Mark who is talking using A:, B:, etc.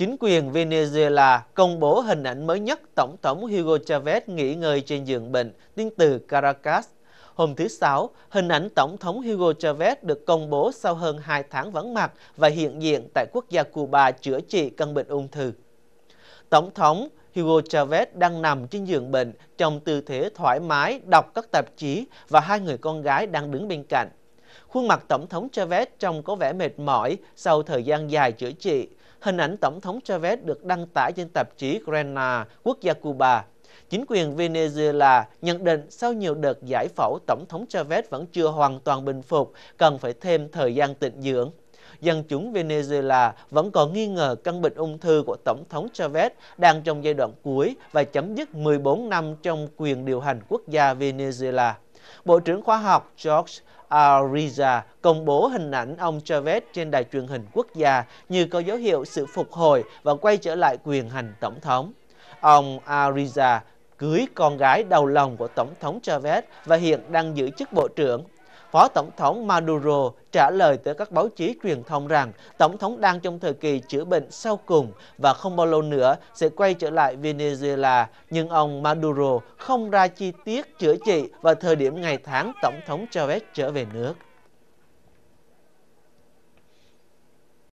A: Chính quyền Venezuela công bố hình ảnh mới nhất Tổng thống Hugo Chavez nghỉ ngơi trên giường bệnh đến từ Caracas. Hôm thứ Sáu, hình ảnh Tổng thống Hugo Chavez được công bố sau hơn 2 tháng vắng mặt và hiện diện tại quốc gia Cuba chữa trị căn bệnh ung thư. Tổng thống Hugo Chavez đang nằm trên giường bệnh trong tư thế thoải mái đọc các tạp chí và hai người con gái đang đứng bên cạnh. Khuôn mặt Tổng thống Chavez trông có vẻ mệt mỏi sau thời gian dài chữa trị. Hình ảnh Tổng thống Chavez được đăng tải trên tạp chí Grana, quốc gia Cuba. Chính quyền Venezuela nhận định sau nhiều đợt giải phẫu, Tổng thống Chavez vẫn chưa hoàn toàn bình phục, cần phải thêm thời gian tịnh dưỡng dân chúng Venezuela vẫn còn nghi ngờ căn bệnh ung thư của Tổng thống Chavez đang trong giai đoạn cuối và chấm dứt 14 năm trong quyền điều hành quốc gia Venezuela. Bộ trưởng Khoa học George Ariza công bố hình ảnh ông Chavez trên đài truyền hình quốc gia như có dấu hiệu sự phục hồi và quay trở lại quyền hành tổng thống. Ông Ariza cưới con gái đầu lòng của Tổng thống Chavez và hiện đang giữ chức bộ trưởng Phó Tổng thống Maduro trả lời tới các báo chí truyền thông rằng Tổng thống đang trong thời kỳ chữa bệnh sau cùng và không bao lâu nữa sẽ quay trở lại Venezuela, nhưng ông Maduro không ra chi tiết chữa trị và thời điểm ngày tháng Tổng thống Chavez trở về nước.